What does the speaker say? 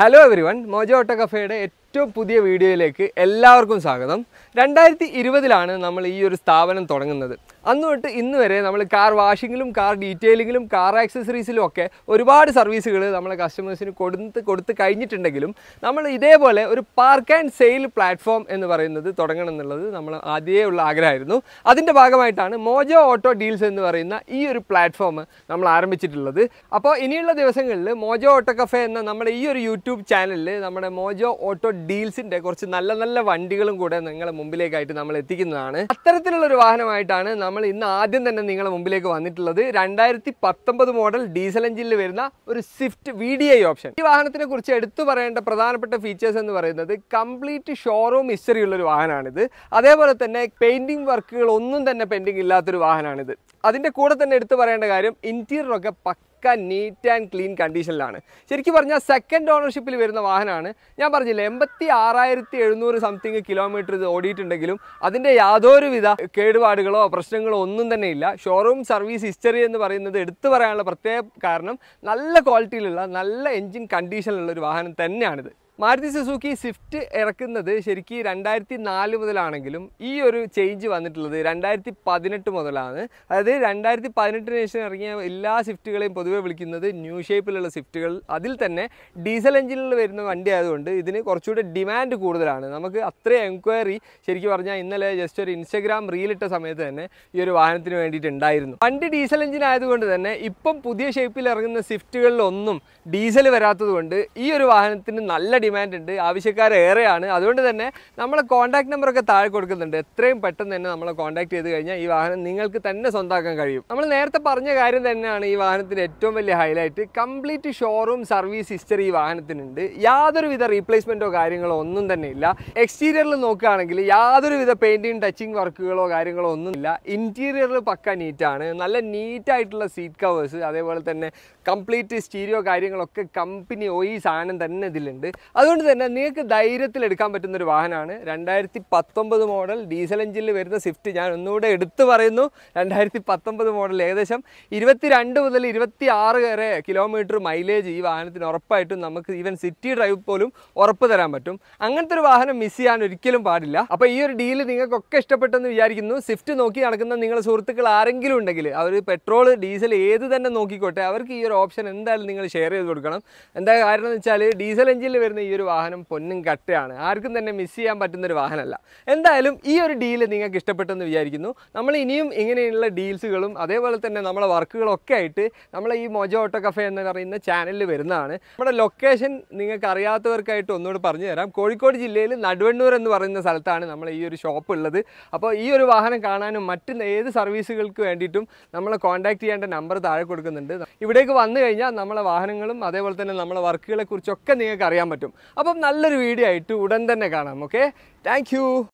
hello everyone Mojo auto കഫേയുടെ ഏറ്റവും പുതിയ വീഡിയോയിലേക്ക് എല്ലാവർക്കും സ്വാഗതം രണ്ടായിരത്തി ഇരുപതിലാണ് നമ്മൾ ഈ ഒരു സ്ഥാപനം തുടങ്ങുന്നത് അന്ന് തൊട്ട് ഇന്ന് വരെ നമ്മൾ കാർ വാഷിങ്ങിലും കാർ ഡീറ്റെയിലിങ്ങിലും കാർ ആക്സസറീസിലും ഒക്കെ ഒരുപാട് സർവീസുകൾ നമ്മളെ കസ്റ്റമേഴ്സിന് കൊടുത്ത് കൊടുത്ത് കഴിഞ്ഞിട്ടുണ്ടെങ്കിലും നമ്മൾ ഇതേപോലെ ഒരു പാർക്ക് ആൻഡ് സെയിൽ പ്ലാറ്റ്ഫോം എന്ന് പറയുന്നത് തുടങ്ങണം എന്നുള്ളത് നമ്മൾ ആദ്യമേ ഉള്ള ആഗ്രഹമായിരുന്നു അതിൻ്റെ ഭാഗമായിട്ടാണ് മോജോ ഓട്ടോ ഡീൽസ് എന്ന് പറയുന്ന ഈ ഒരു പ്ലാറ്റ്ഫോം നമ്മൾ ആരംഭിച്ചിട്ടുള്ളത് അപ്പോൾ ഇനിയുള്ള ദിവസങ്ങളിൽ മോജോ ഓട്ടോ കഫേ എന്ന നമ്മുടെ ഈ ഒരു യൂട്യൂബ് ചാനലിൽ നമ്മുടെ മോജോ ഓട്ടോ ഡീൽസിൻ്റെ കുറച്ച് നല്ല നല്ല വണ്ടികളും കൂടെ നിങ്ങളെ മുമ്പിലേക്കായിട്ട് നമ്മൾ എത്തിക്കുന്നതാണ് അത്തരത്തിലുള്ളൊരു വാഹനമായിട്ടാണ് നമ്മൾ ഇന്ന് ആദ്യം തന്നെ നിങ്ങളെ മുമ്പിലേക്ക് വന്നിട്ടുള്ളത് രണ്ടായിരത്തി പത്തൊമ്പത് മോഡൽ ഡീസൽ എഞ്ചിനിൽ വരുന്ന ഒരു Swift V D I option ഈ വാഹനത്തിനെ കുറിച്ച് എടുത്തു പറയേണ്ട പ്രധാനപ്പെട്ട ഫീച്ചേഴ്സ് എന്ന് പറയുന്നത് കംപ്ലീറ്റ് ഷോറൂം ഹിസ്റ്ററി ഉള്ളൊരു വാഹനമാണിത് അതേപോലെ തന്നെ പെയിൻറ്റിംഗ് വർക്കുകൾ ഒന്നും തന്നെ പെൻഡിങ് ഇല്ലാത്തൊരു വാഹനമാണിത് അതിൻ്റെ കൂടെ തന്നെ എടുത്തു പറയേണ്ട കാര്യം ഇൻറ്റീരിയറൊക്കെ ഒക്കെ ഒക്കെ നീറ്റ് ആൻഡ് ക്ലീൻ കണ്ടീഷനിലാണ് ശരിക്കും പറഞ്ഞാൽ സെക്കൻഡ് ഓണർഷിപ്പിൽ വരുന്ന വാഹനമാണ് ഞാൻ പറഞ്ഞില്ലേ എൺപത്തി ആറായിരത്തി എഴുന്നൂറ് സംതിങ് കിലോമീറ്റർ ഇത് ഓടിയിട്ടുണ്ടെങ്കിലും അതിൻ്റെ യാതൊരുവിധ കേടുപാടുകളോ പ്രശ്നങ്ങളോ ഒന്നും തന്നെ ഇല്ല ഷോറൂം സർവീസ് ഹിസ്റ്ററി എന്ന് പറയുന്നത് എടുത്തു പറയാനുള്ള പ്രത്യേക കാരണം നല്ല ക്വാളിറ്റിയിലുള്ള നല്ല എൻജിൻ കണ്ടീഷനിലുള്ള ഒരു വാഹനം തന്നെയാണിത് മാരുതി സുസൂക്കി സ്വിഫ്റ്റ് ഇറക്കുന്നത് ശരിക്കും രണ്ടായിരത്തി നാല് മുതലാണെങ്കിലും ഈ ഒരു ചേഞ്ച് വന്നിട്ടുള്ളത് രണ്ടായിരത്തി പതിനെട്ട് മുതലാണ് അതായത് രണ്ടായിരത്തി പതിനെട്ടിന് ശേഷം ഇറങ്ങിയ എല്ലാ സ്വിഫ്റ്റുകളെയും പൊതുവെ വിളിക്കുന്നത് ന്യൂ ഷേപ്പിലുള്ള സ്വിഫ്റ്റുകൾ അതിൽ തന്നെ ഡീസൽ എഞ്ചിനിൽ വരുന്ന വണ്ടി ആയതുകൊണ്ട് ഇതിന് കുറച്ചുകൂടി ഡിമാൻഡ് കൂടുതലാണ് നമുക്ക് അത്രയും എൻക്വയറി ശരിക്കും പറഞ്ഞാൽ ഇന്നലെ ജസ്റ്റ് ഒരു ഇൻസ്റ്റഗ്രാം റീലിട്ട സമയത്ത് തന്നെ ഈ ഒരു വാഹനത്തിന് വേണ്ടിയിട്ട് ഉണ്ടായിരുന്നു വണ്ടി ഡീസൽ എഞ്ചിൻ ആയതുകൊണ്ട് തന്നെ ഇപ്പം പുതിയ ഷേപ്പിൽ ഇറങ്ങുന്ന സ്വിഫ്റ്റുകളിലൊന്നും ഡീസൽ വരാത്തതുകൊണ്ട് ഈ ഒരു വാഹനത്തിന് നല്ല ഡിമാൻഡ് ഉണ്ട് ഏറെയാണ് അതുകൊണ്ട് തന്നെ നമ്മളെ കോൺടാക്ട് നമ്പറൊക്കെ താഴെ കൊടുക്കുന്നുണ്ട് എത്രയും പെട്ടെന്ന് തന്നെ നമ്മളെ കോൺടാക്ട് ചെയ്ത് കഴിഞ്ഞാൽ ഈ വാഹനം നിങ്ങൾക്ക് തന്നെ സ്വന്താക്കാൻ കഴിയും നമ്മൾ നേരത്തെ പറഞ്ഞ കാര്യം തന്നെയാണ് ഈ വാഹനത്തിൻ്റെ ഏറ്റവും വലിയ highlight complete showroom service history ഈ വാഹനത്തിനുണ്ട് വിധ റീപ്ലേസ്മെൻറ്റോ കാര്യങ്ങളോ ഒന്നും തന്നെ ഇല്ല എക്സ്റ്റീരിയറിൽ നോക്കുകയാണെങ്കിൽ യാതൊരുവിധ പെയിൻറ്റിങ് ടച്ചിങ് വർക്കുകളോ കാര്യങ്ങളോ ഇല്ല ഇൻറ്റീരിയറിൽ പക്ക നീറ്റാണ് നല്ല നീറ്റായിട്ടുള്ള സീറ്റ് കവേഴ്സ് അതേപോലെ തന്നെ കംപ്ലീറ്റ് സ്റ്റീരിയോ കാര്യങ്ങളൊക്കെ കമ്പനി ഓയി സാധനം തന്നെ ഇതിലുണ്ട് അതുകൊണ്ട് തന്നെ നിങ്ങൾക്ക് ധൈര്യത്തിൽ എടുക്കാൻ പറ്റുന്ന ഒരു വാഹനമാണ് രണ്ടായിരത്തി പത്തൊമ്പത് മോഡൽ ഡീസൽ എഞ്ചിനിൽ വരുന്ന സ്വിഫ്റ്റ് ഞാൻ ഒന്നുകൂടെ എടുത്തു പറയുന്നു രണ്ടായിരത്തി പത്തൊമ്പത് മോഡൽ ഏകദേശം ഇരുപത്തിരണ്ട് മുതൽ ഇരുപത്തി ആറ് വരെ കിലോമീറ്റർ മൈലേജ് ഈ വാഹനത്തിന് ഉറപ്പായിട്ടും നമുക്ക് ഈവൻ സിറ്റി ഡ്രൈവ് പോലും ഉറപ്പ് തരാൻ പറ്റും അങ്ങനത്തെ ഒരു വാഹനം മിസ് ചെയ്യാൻ ഒരിക്കലും പാടില്ല അപ്പോൾ ഈ ഒരു ഡീല് നിങ്ങൾക്കൊക്കെ ഇഷ്ടപ്പെട്ടെന്ന് വിചാരിക്കുന്നു സ്വിഫ്റ്റ് നോക്കി നടക്കുന്ന നിങ്ങളുടെ സുഹൃത്തുക്കൾ ആരെങ്കിലും ഉണ്ടെങ്കിൽ അവർ പെട്രോൾ ഡീസൽ ഏത് തന്നെ നോക്കിക്കോട്ടെ അവർക്ക് ഈ ഒരു ഓപ്ഷൻ എന്തായാലും നിങ്ങൾ ഷെയർ ചെയ്ത് കൊടുക്കണം എന്താ കാരണം എന്ന് വെച്ചാൽ ഡീസൽ എഞ്ചിനിൽ വരുന്ന ഈ ഒരു വാഹനം പൊന്നും കട്ടയാണ് ആർക്കും തന്നെ മിസ് ചെയ്യാൻ പറ്റുന്ന ഒരു വാഹനമല്ല എന്തായാലും ഈ ഒരു ഡീൽ നിങ്ങൾക്ക് ഇഷ്ടപ്പെട്ടെന്ന് വിചാരിക്കുന്നു നമ്മൾ ഇനിയും ഇങ്ങനെയുള്ള ഡീൽസുകളും അതേപോലെ തന്നെ നമ്മളെ വർക്കുകളൊക്കെ ആയിട്ട് നമ്മളെ ഈ മൊജ ഓട്ടോ കഫേ എന്ന് പറയുന്ന ചാനലിൽ വരുന്നതാണ് നമ്മുടെ ലൊക്കേഷൻ നിങ്ങൾക്ക് അറിയാത്തവർക്കായിട്ട് ഒന്നുകൂടി പറഞ്ഞു തരാം കോഴിക്കോട് ജില്ലയിൽ നടുവണ്ണൂർ എന്ന് പറയുന്ന സ്ഥലത്താണ് നമ്മൾ ഈ ഒരു ഷോപ്പ് ഉള്ളത് അപ്പോൾ ഈ ഒരു വാഹനം കാണാനും മറ്റ് ഏത് സർവീസുകൾക്ക് വേണ്ടിയിട്ടും നമ്മളെ കോൺടാക്ട് ചെയ്യേണ്ട നമ്പർ താഴെ കൊടുക്കുന്നുണ്ട് ഇവിടേക്ക് വന്നു കഴിഞ്ഞാൽ നമ്മളെ വാഹനങ്ങളും അതേപോലെ തന്നെ നമ്മളെ വർക്കുകളെ കുറിച്ചൊക്കെ നിങ്ങൾക്ക് അറിയാൻ പറ്റും അപ്പം നല്ലൊരു വീഡിയോ ആയിട്ട് ഉടൻ തന്നെ കാണാം ഓക്കെ താങ്ക്